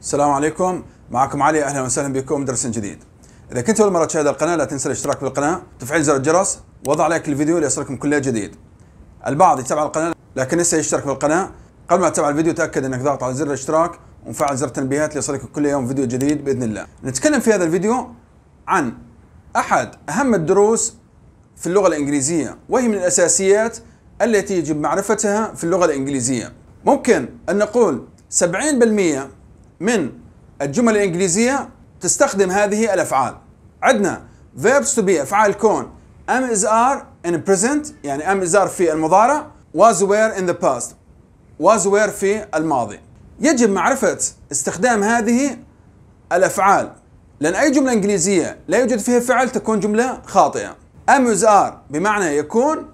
السلام عليكم معكم علي اهلا وسهلا بكم درس جديد اذا كنت اول مره تشاهد القناه لا تنسى الاشتراك بالقناه وتفعيل زر الجرس وضع لايك للفيديو ليصلكم كل جديد البعض يتابع القناه لكن لسه يشترك بالقناه قبل ما تتابع الفيديو تاكد انك ضغط على زر الاشتراك ومفعل زر التنبيهات ليصلك كل يوم فيديو جديد باذن الله نتكلم في هذا الفيديو عن احد اهم الدروس في اللغه الانجليزيه وهي من الاساسيات التي يجب معرفتها في اللغه الانجليزيه ممكن ان نقول 70% من الجمل الإنجليزية تستخدم هذه الأفعال عندنا verbs to be أفعال كون am is are in present يعني am is are في المضارع was were in the past was were في الماضي يجب معرفة استخدام هذه الأفعال لأن أي جملة إنجليزية لا يوجد فيها فعل تكون جملة خاطئة am is are بمعنى يكون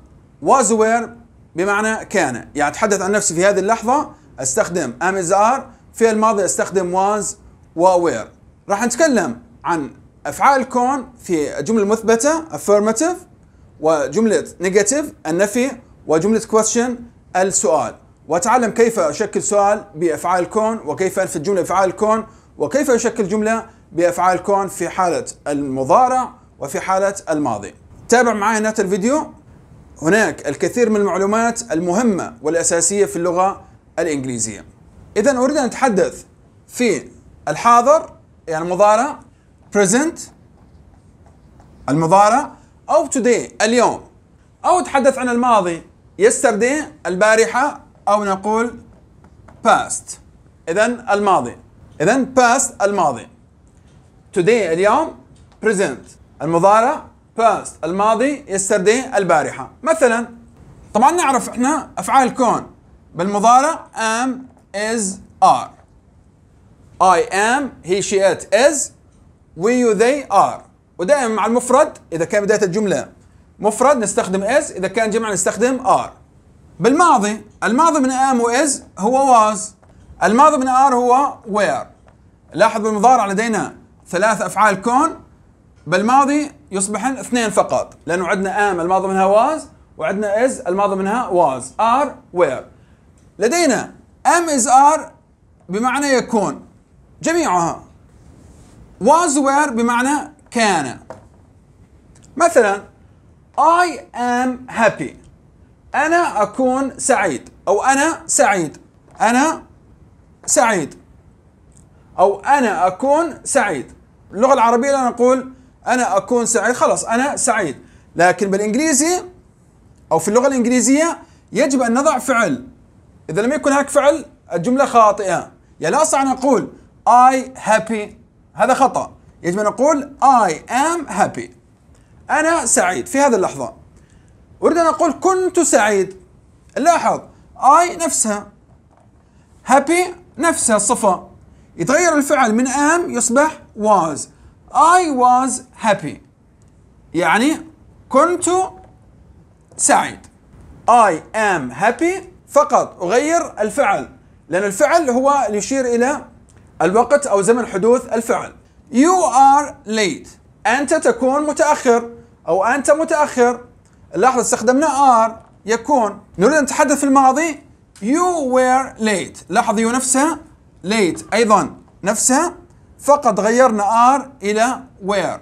was were بمعنى كان يعني أتحدث عن نفسي في هذه اللحظة أستخدم am is are في الماضي استخدم was و were راح نتكلم عن افعال الكون في الجمله المثبته affirmative وجمله negative النفي وجمله question السؤال وتعلم كيف اشكل سؤال بافعال الكون وكيف انفذ جمله بافعال الكون وكيف اشكل جمله بافعال الكون في حاله المضارع وفي حاله الماضي تابع معي هنا الفيديو هناك الكثير من المعلومات المهمه والاساسيه في اللغه الانجليزيه اذا اريد ان اتحدث في الحاضر يعني مضارع present المضارع او today اليوم او اتحدث عن الماضي yesterday البارحه او نقول past اذا الماضي اذا past الماضي today اليوم present المضارع past الماضي yesterday البارحه مثلا طبعا نعرف احنا افعال كون بالمضارع am is are I am he she it is we you they are ودائما مع المفرد إذا كان بداية الجملة مفرد نستخدم is إذا كان جمع نستخدم are بالماضي الماضي من am و is هو was الماضي من are هو were لاحظ بالمضارع لدينا ثلاث أفعال كون بالماضي يصبحن اثنين فقط لأنه عندنا am الماضي منها was وعندنا is الماضي منها was are were لدينا ام از ار بمعنى يكون جميعها was were بمعنى كان مثلا I am happy أنا أكون سعيد أو أنا سعيد أنا سعيد أو أنا أكون سعيد اللغة العربية لا نقول أنا أكون سعيد خلاص أنا سعيد لكن بالإنجليزي أو في اللغة الإنجليزية يجب أن نضع فعل إذا لم يكن هناك فعل الجملة خاطئة يعني لا أصح أن أقول I happy هذا خطأ يجب أن أقول I am happy أنا سعيد في هذه اللحظة أريد أن أقول كنت سعيد لاحظ I نفسها happy نفسها الصفة يتغير الفعل من am يصبح was I was happy يعني كنت سعيد I am happy فقط أغير الفعل لأن الفعل هو اللي يشير إلى الوقت أو زمن حدوث الفعل You are late أنت تكون متأخر أو أنت متأخر لاحظ استخدمنا are يكون نريد أن نتحدث في الماضي You were late لاحظ يو نفسها late أيضا نفسها فقط غيرنا are إلى were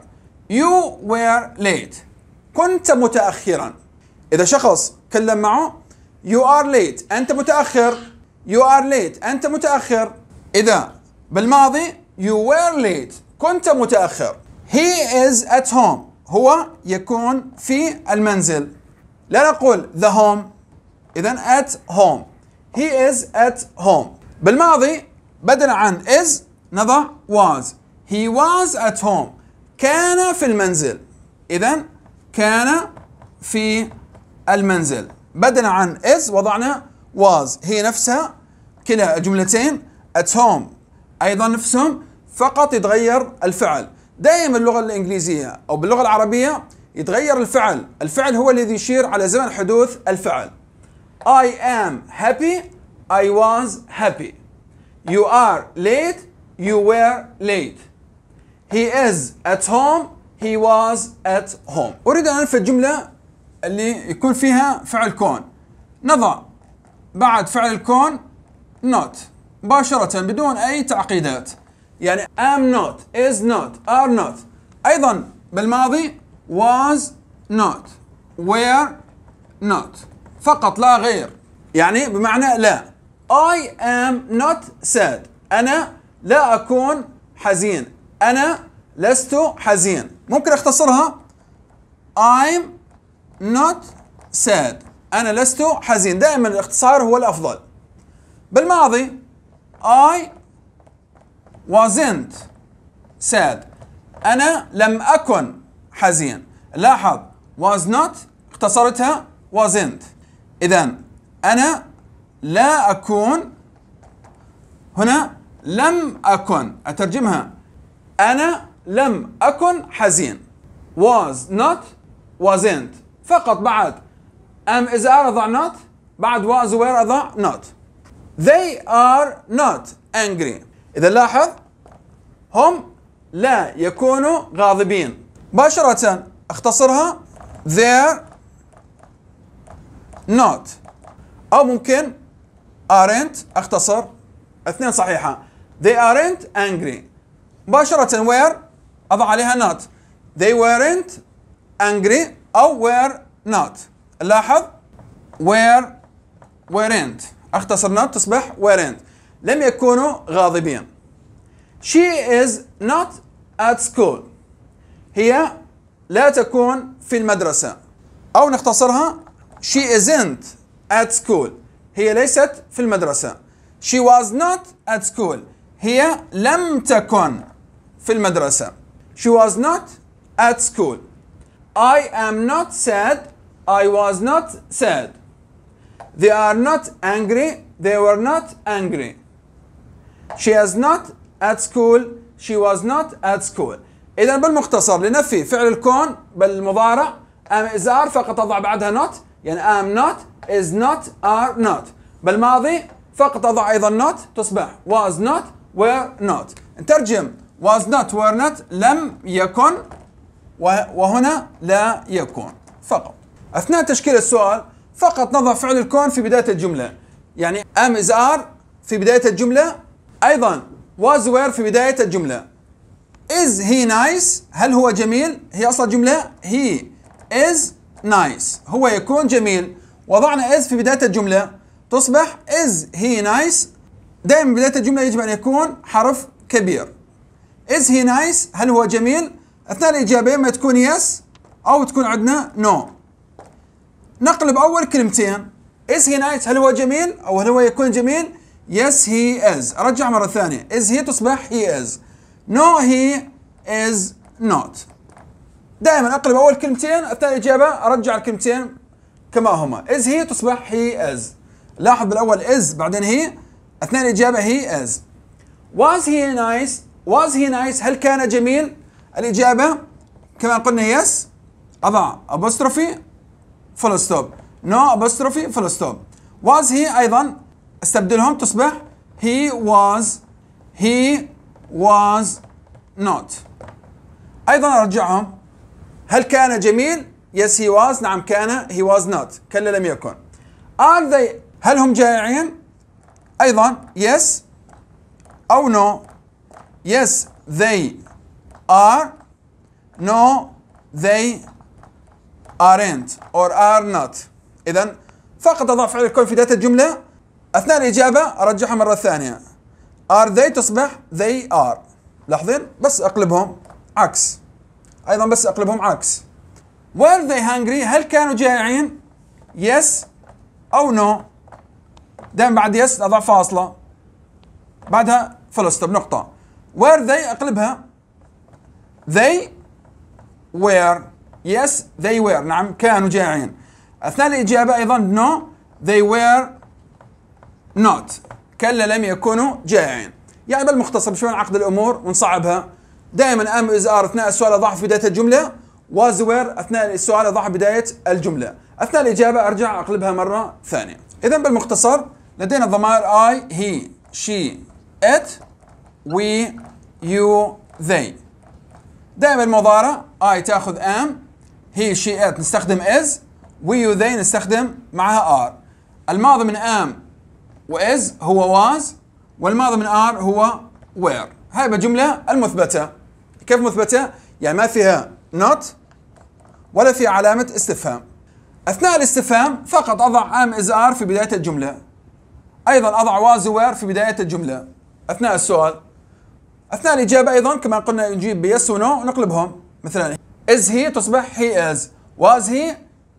You were late كنت متأخرا إذا شخص كلم معه يو ار ليت انت متاخر يو ار ليت انت متاخر اذا بالماضي يو وير ليت كنت متاخر هي از ات هوم هو يكون في المنزل لا نقول ذا هوم اذا ات هوم هي از ات هوم بالماضي بدل عن از نضع was he was at home كان في المنزل اذا كان في المنزل بدلا عن is وضعنا was هي نفسها كلا الجملتين at home ايضا نفسهم فقط يتغير الفعل دائما اللغه الانجليزيه او باللغه العربيه يتغير الفعل الفعل هو الذي يشير على زمن حدوث الفعل I am happy I was happy You are late You were late He is at home He was at home أريد أن ألف الجملة اللي يكون فيها فعل كون نضع بعد فعل الكون نوت مباشرة بدون أي تعقيدات يعني am not is not are not أيضا بالماضي was not were not فقط لا غير يعني بمعنى لا I am not sad أنا لا أكون حزين أنا لست حزين ممكن أختصرها I'm not sad أنا لست حزين دائما الاختصار هو الأفضل بالماضي I wasn't sad أنا لم أكن حزين لاحظ was not اختصرتها wasn't إذا أنا لا أكون هنا لم أكن أترجمها أنا لم أكن حزين was not wasn't فقط بعد am is are أضع نوت بعد was were أضع نوت they are not angry إذا لاحظ هم لا يكونوا غاضبين مباشرة اختصرها they're not أو ممكن aren't اختصر اثنين صحيحة they aren't angry مباشرة where أضع عليها not they weren't angry أو were not لاحظ where weren't اختصر not تصبح weren't لم يكونوا غاضبين she is not at school هي لا تكون في المدرسة أو نختصرها she isn't at school هي ليست في المدرسة she was not at school هي لم تكن في المدرسة she was not at school I am not sad. I was not sad. They are not angry. They were not angry. She is not at school. She was not at school. إذا بالمختصر لنفي فعل الكون بالمضارع am is are فقط أضع بعدها not يعني am not is not are not بالماضي فقط أضع أيضا not تصبح was not were not نترجم was not were not لم يكن وهنا لا يكون فقط أثناء تشكيل السؤال فقط نضع فعل الكون في بداية الجملة يعني am is are في بداية الجملة أيضا was were في بداية الجملة is he nice هل هو جميل هي أصلا جملة he is nice هو يكون جميل وضعنا is في بداية الجملة تصبح is he nice دائما بداية الجملة يجب أن يكون حرف كبير is he nice هل هو جميل اثناء الاجابه يا اما تكون يس او تكون عندنا نو no. نقلب اول كلمتين از هي نايس هل هو جميل او هل هو يكون جميل يس هي از ارجع مره ثانيه از هي تصبح هي از نو هي از نوت دائما اقلب اول كلمتين اثناء الاجابه ارجع الكلمتين كما هما از هي تصبح هي از لاحظ بالاول از بعدين هي اثناء الاجابه هي از واز هي نايس واز هي نايس هل كان جميل الإجابة كما قلنا يس أضع أبوستروفي فول ستوب نو أبوستروفي فول ستوب واز هي أيضا استبدلهم تصبح he was he was not أيضا أرجعهم هل كان جميل؟ yes he was نعم كان he was not كلا لم يكن are they هل هم جائعين؟ أيضا yes أو نو يس they are no they aren't or are not اذا فقط اضع فعل الكون في ذات الجمله اثناء الاجابه ارجعها مره ثانيه are they تصبح they are لاحظين بس اقلبهم عكس ايضا بس اقلبهم عكس were they hungry هل كانوا جائعين yes او no دائما بعد yes اضع فاصله بعدها فلستب نقطه were they اقلبها they were yes they were نعم كانوا جائعين أثناء الإجابة أيضا no they were not كلا لم يكونوا جائعين يعني بالمختصر بشوي نعقد الأمور ونصعبها دائما ام is ار أثناء السؤال أضعف في بداية الجملة was were أثناء السؤال أضعف بداية الجملة أثناء الإجابة أرجع أقلبها مرة ثانية إذا بالمختصر لدينا ضمائر I he she it we you they دائما المضارع اي تاخذ ام هي شي ات نستخدم از ويو ذي نستخدم معها ار الماضي من ام واز هو واز والماضي من ار هو وير هاي بجملة المثبتة كيف مثبتة؟ يعني ما فيها نوت ولا في علامة استفهام أثناء الاستفهام فقط أضع ام از ار في بداية الجملة أيضا أضع واز وير في بداية الجملة أثناء السؤال اثناء الاجابه ايضا كما قلنا نجيب بيس ونو ونقلبهم مثلا از هي تصبح هي از واز هي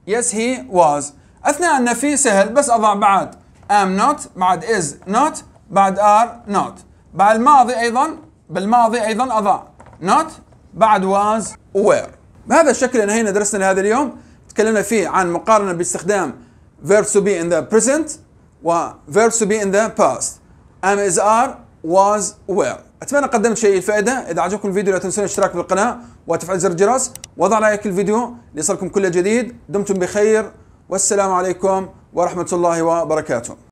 يس هي واز اثناء النفي سهل بس اضع بعد ام نوت بعد از نوت بعد ار نوت بعد الماضي ايضا بالماضي ايضا اضع نوت بعد واز وير بهذا الشكل انهينا درسنا لهذا اليوم تكلمنا فيه عن مقارنه باستخدام verb to be in the present و verb to be in the past am is are was were اتمنى قدمت شيء الفائده اذا عجبكم الفيديو لا تنسون الاشتراك بالقناه وتفعيل زر الجرس وضع لايك الفيديو ليصلكم كل جديد دمتم بخير والسلام عليكم ورحمه الله وبركاته